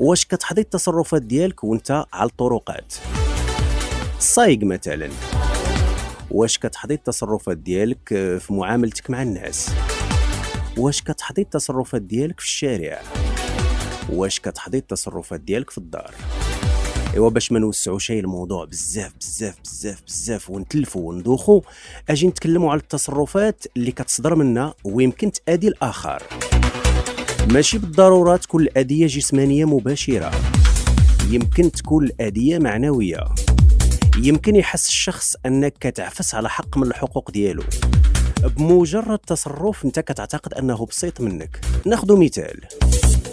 واش كتحضي التصرفات ديالك وانت على الطرقات السايق مثلا واش كتحضي التصرفات ديالك في معاملتك مع الناس واش كتحضي التصرفات ديالك في الشارع واش كتحضي التصرفات ديالك في الدار ايوا باش ما نوسعوا شي الموضوع بزاف بزاف بزاف بزاف ونتلفوا وندوخوا اجي نتكلموا على التصرفات اللي كتصدر منا ويمكن تادي الاخر ماشي بالضرورة تكون الأذية جسمانية مباشرة يمكن تكون الأذية معنوية يمكن يحس الشخص أنك كتعفس على حق من الحقوق ديالو بمجرد تصرف انت كتعتقد انه بسيط منك ناخذ مثال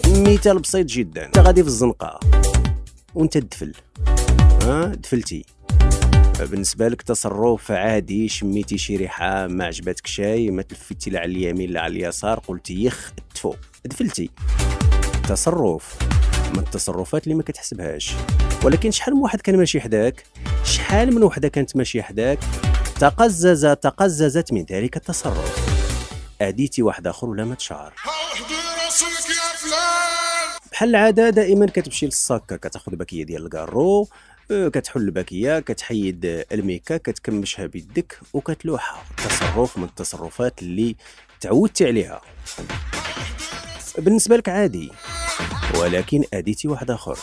مثال بسيط جدا انت غادي في الزنقه وانت تدفل ها دفلتي بالنسبه لك تصرف عادي شميتي شي ريحه ما عجبتك شاي ما تلفتي لا على اليمين لا على اليسار قلتي يخ كتفو دفلتي تصرف من التصرفات اللي ما كتحسبهاش ولكن شحال من واحد كان ماشي حداك شحال من وحده كانت ماشي حداك تقزز تقززت من ذلك التصرف اديتي واحد اخر ولا ما تشعر بحال العاده دائما كتمشي للصاكه كتاخذ باكيه ديال الكارو آه، كتحل الباكيه كتحيد الميكا كتكمشها بيدك وكتلوحها تصرف من التصرفات اللي تعودتي عليها بالنسبة لك عادي ولكن أديتي واحد آخر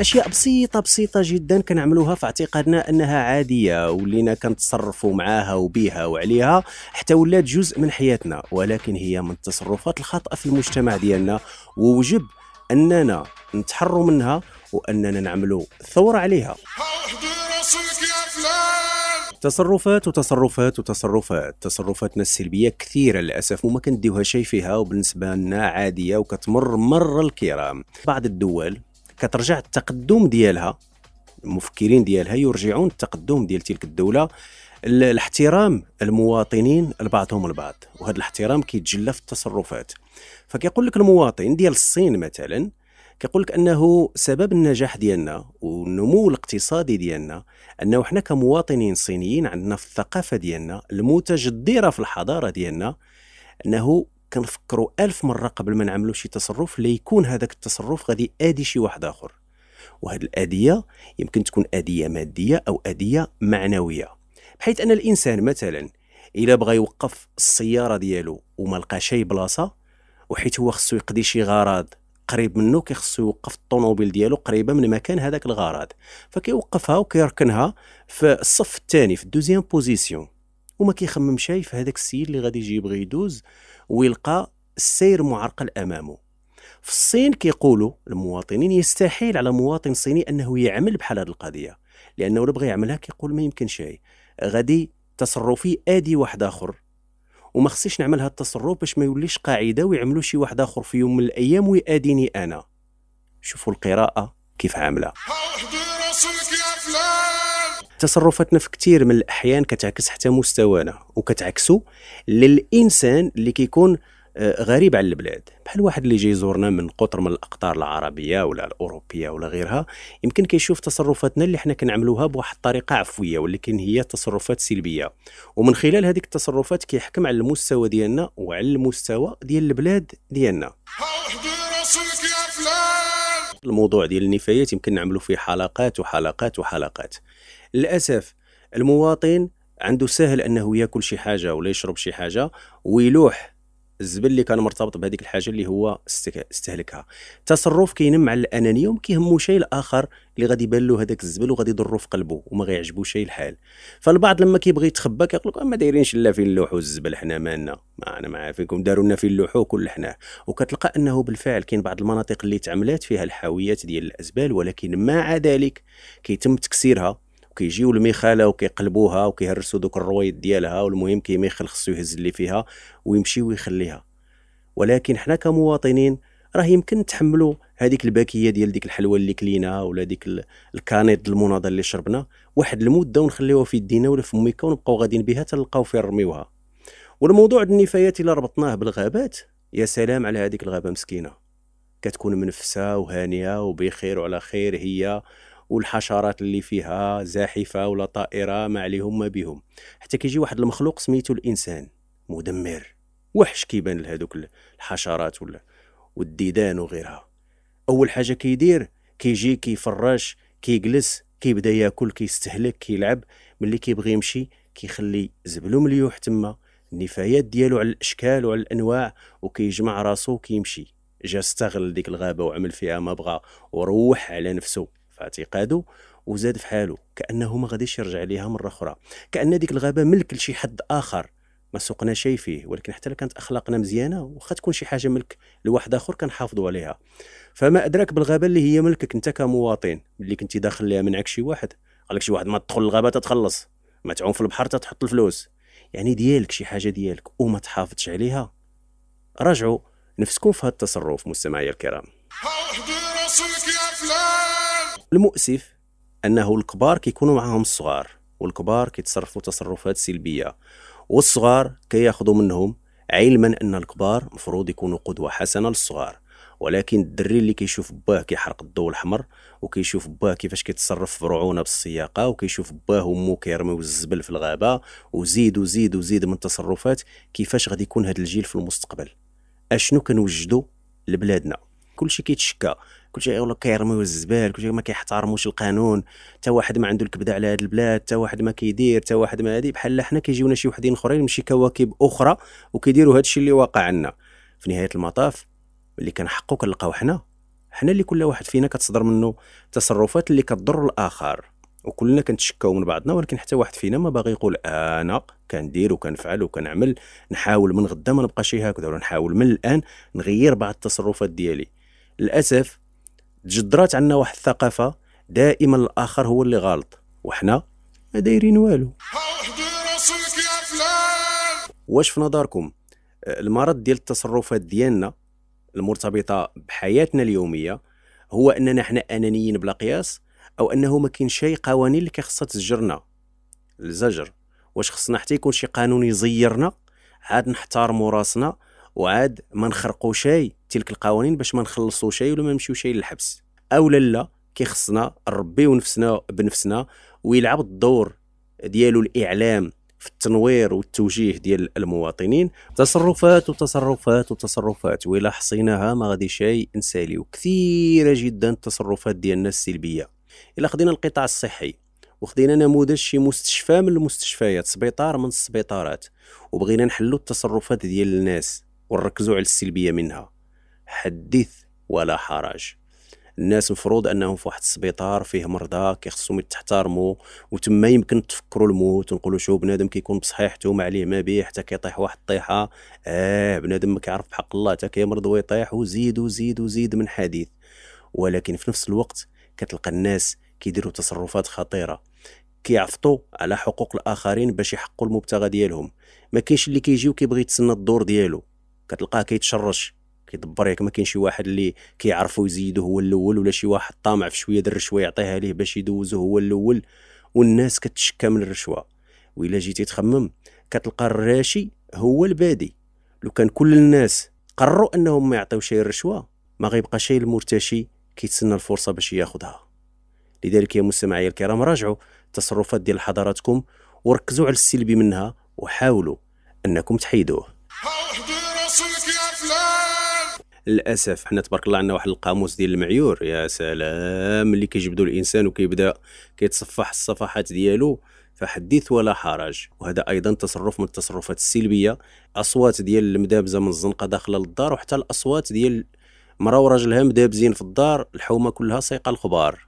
اشياء بسيطه بسيطه جدا كنعملوها في اعتقادنا انها عاديه ولينا كنتصرفوا معاها وبيها وعليها حتى ولات جزء من حياتنا ولكن هي من التصرفات الخاطئه في المجتمع ديالنا ووجب اننا نتحروا منها واننا نعملوا ثوره عليها تصرفات وتصرفات وتصرفات تصرفاتنا السلبيه كثيره للاسف وما كنديوها شي فيها وبالنسبه لنا عاديه وكتمر مره الكرام بعض الدول كترجع التقدم ديالها المفكرين ديالها يرجعون التقدم ديال تلك الدوله الاحترام المواطنين لبعضهم البعض وهذا الاحترام كيتجلى في التصرفات فكيقول لك المواطن ديال الصين مثلا كيقول لك انه سبب النجاح ديالنا والنمو الاقتصادي ديالنا انه حنا كمواطنين صينيين عندنا في الثقافه ديالنا المتجذره في الحضاره ديالنا انه كنفكروا ألف مرة قبل ما نعملوا شي تصرف ليكون يكون هذاك التصرف غادي آدي شي واحد آخر وهاد الأدية يمكن تكون أدية مادية أو أدية معنوية بحيث أن الإنسان مثلا إلا بغى يوقف السيارة ديالو وما لقى شي بلاصة وحيت هو خصو يقضي شي غرض قريب منه كيخصو يوقف الطوموبيل ديالو قريبه من مكان هذاك الغرض فكيوقفها وكيركنها في الصف الثاني في الدوزيام بوزيسيون وما كيخمم شي في هذاك السيد اللي غادي يجي يبغي يدوز ويلقى السير معرقل امامه في الصين كيقولوا المواطنين يستحيل على مواطن صيني انه يعمل بحال هذه القضيه لانه لو بغى يعملها كيقول ما يمكنش غادي تصرفي ادي واحد اخر وما خصنيش نعمل هذا التصرف باش ما يوليش قاعده ويعملوا شي واحد اخر في يوم من الايام وياديني انا شوفوا القراءه كيف عامله تصرفاتنا في كثير من الاحيان كتعكس حتى مستوانا وكتعكسو للانسان اللي كيكون غريب على البلاد بحال واحد اللي جاي يزورنا من قطر من الاقطار العربيه ولا الاوروبيه ولا غيرها يمكن كيشوف تصرفاتنا اللي حنا كنعملوها بواحد الطريقه عفويه ولكن هي تصرفات سلبيه ومن خلال هذيك التصرفات كيحكم على المستوى ديالنا وعلى المستوى ديال البلاد ديالنا الموضوع ديال النفايات يمكن نعملوا فيه حلقات وحلقات وحلقات للاسف المواطن عنده سهل انه ياكل شي حاجه ولا يشرب شي حاجه ويلوح الزبل اللي كان مرتبط بهذيك الحاجه اللي هو استهلكها تصرف كينم على الانانيه وما كيهمو شيء الاخر اللي غادي يبان له هذاك الزبل وغادي يضرو في قلبه وما غيعجبو شيء الحال فالبعض لما كيبغي يتخبى كيقول لك أه، ما دايرينش لا فين اللوح والزبل حنا مالنا ما انا ما عارفينكم داروا لنا فين اللوح وكل حنا وكتلقى انه بالفعل كاين بعض المناطق اللي تعملات فيها الحاويات ديال الازبال ولكن مع ذلك كيتم تكسيرها وكيجيو الميخاله وكيقلبوها وكيهرسوا دوك الرويد ديالها والمهم كيميخل خصو يهز اللي فيها ويمشي ويخليها ولكن حنا كمواطنين راه يمكن نتحملوا هذيك الباكيه ديال ديك الحلوه اللي كلينا ولا ديك الكانيط المناضه اللي شربنا واحد المده ونخليوها في يدينا ولا في ميكا ونبقاو غاديين بها تلقاو فين نرميوها والموضوع النفايات الا ربطناه بالغابات يا سلام على هذيك الغابه مسكينه كتكون منفسه وهانيه وبخير وعلى خير هي والحشرات اللي فيها زاحفه ولا طائره ما عليهم ما بهم حتى كيجي واحد المخلوق سميتو الانسان مدمر وحش كيبان لهذوك الحشرات ولا والديدان وغيرها اول حاجه كيدير كيجي كيفرش كيجلس كيبدا ياكل كيستهلك كيلعب ملي كيبغي يمشي كيخلي زبلو مليوح تما النفايات ديالو على الاشكال وعلى الانواع وكيجمع راسو وكيمشي جا استغل ديك الغابه وعمل فيها ما بغى وروح على نفسه فاعتقاده وزاد في حاله كانه ما غاديش يرجع ليها مره اخرى كان ديك الغابه ملك لشي حد اخر ما سوقنا شي فيه ولكن حتى كانت اخلاقنا مزيانه واخا تكون شي حاجه ملك لواحد اخر كنحافظوا عليها فما ادراك بالغابه اللي هي ملكك انت كمواطن اللي كنتي داخل ليها منعك شي واحد قالك شي واحد ما تدخل الغابه تتخلص ما تعوم في البحر تتحط الفلوس يعني ديالك شي حاجه ديالك وما تحافظش عليها راجعوا نفسكم في هذا التصرف مستمعي الكرام المؤسف انه الكبار كيكونوا معاهم الصغار والكبار كيتصرفوا تصرفات سلبيه والصغار كياخذوا منهم علما ان الكبار مفروض يكونوا قدوه حسنه للصغار ولكن الدري اللي كيشوف باه كيحرق الضوء الاحمر وكيشوف باه كيفاش كيتصرف في رعونه بالسياقه وكيشوف باه ومو كيرميو الزبل في الغابه وزيد وزيد وزيد من التصرفات كيفاش غادي يكون هذا الجيل في المستقبل اشنو كنوجدوا لبلادنا كلشي كيتشكى كلشي يقول لك كيرميو الزبال كلشي ما كيحترموش القانون حتى واحد ما عنده الكبده على هذه البلاد حتى واحد ما كيدير حتى واحد ما هذه بحال حنا كيجيونا شي وحدين اخرين من شي كواكب اخرى وكيديروا هذا الشيء اللي واقع عندنا في نهايه المطاف اللي كان حقه كنلقاو حنا حنا اللي كل واحد فينا كتصدر منه تصرفات اللي كتضر الاخر وكلنا كنتشكاو من بعضنا ولكن حتى واحد فينا ما باغي يقول انا كندير وكنفعل وكنعمل نحاول من غدا ما نبقاش هكذا ولا نحاول من الان نغير بعض التصرفات ديالي للاسف تجدرات عندنا واحد الثقافه دائما الاخر هو اللي غلط وحنا ما دايرين والو واش في نظركم آه، المرض ديال التصرفات ديالنا المرتبطه بحياتنا اليوميه هو اننا حنا انانيين بلا قياس او انه ما كاين شي قوانين اللي كيخصها تزجرنا الزجر واش خصنا حتى يكون شي قانون يزيرنا عاد نحتارمو راسنا وعاد ما نخرقوا شي تلك القوانين باش ما نخلصوا شيء ولا ما نمشيو شيء للحبس اولا لا كيخصنا نربيو نفسنا بنفسنا ويلعب الدور ديالو الاعلام في التنوير والتوجيه ديال المواطنين تصرفات وتصرفات وتصرفات وإلا حصيناها ما غادي شيء نساليو كثيره جدا التصرفات ديالنا السلبيه الا خدينا القطاع الصحي وخدينا نموذج شي مستشفى من المستشفيات سبيطار من السبيطارات وبغينا نحلوا التصرفات ديال الناس ونركزوا على السلبيه منها حدث ولا حرج الناس مفروض انهم في واحد السبيطار فيه مرضى كيخصهم يتحترموا وتما يمكن تفكروا الموت ونقولوا شو بنادم كيكون بصحيحته ما عليه ما بيه حتى كيطيح واحد الطيحه اه بنادم ما كيعرف بحق الله حتى كيمرض ويطيح وزيد وزيد وزيد من حديث ولكن في نفس الوقت كتلقى الناس كيديروا تصرفات خطيره كيعفطوا على حقوق الاخرين باش يحقوا المبتغى ديالهم ما كاينش اللي كيجي وكيبغي يتسنى الدور ديالو كتلقاه كيتشرش كيدبر ياك ما كاين شي واحد اللي كيعرفو يزيدو هو الاول ولا شي واحد طامع في شويه د الرشوه يعطيها ليه باش يدوزو هو الاول والناس كتشكى من الرشوه وإلا جيتي تخمم كتلقى الراشي هو البادي لو كان كل الناس قرروا انهم ما يعطيوش الرشوه ما غيبقى شي المرتشي كيتسنى الفرصه باش ياخذها لذلك يا مستمعي الكرام راجعوا التصرفات ديال حضراتكم وركزوا على السلبي منها وحاولوا انكم تحيدوه للاسف حنا تبارك الله عندنا واحد القاموس ديال المعيور يا سلام اللي كيجبدوا الانسان وكيبدا كيتصفح الصفحات ديالو فحديث ولا حرج وهذا ايضا تصرف من التصرفات السلبيه اصوات ديال المدابزه من الزنقه داخله للدار وحتى الاصوات ديال مرا وراجلها مدابزين في الدار الحومه كلها سايقه الخبار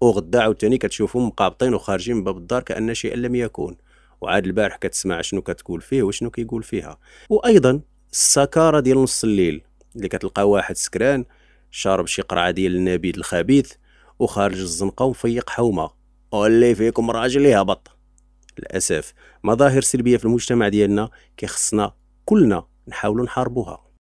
وغدا عاوتاني كتشوفهم مقابطين وخارجين من باب الدار كان شيئا لم يكن وعاد البارح كتسمع شنو كتقول فيه وشنو كيقول فيها وايضا السكاره ديال نص الليل اللي كتلقى واحد سكران شارب شي قرعه ديال النبيذ الخبيث وخارج الزنقه ومفيق حومه واللي فيكم راجل يهبط للاسف مظاهر سلبيه في المجتمع ديالنا كيخصنا كلنا نحاولوا نحاربوها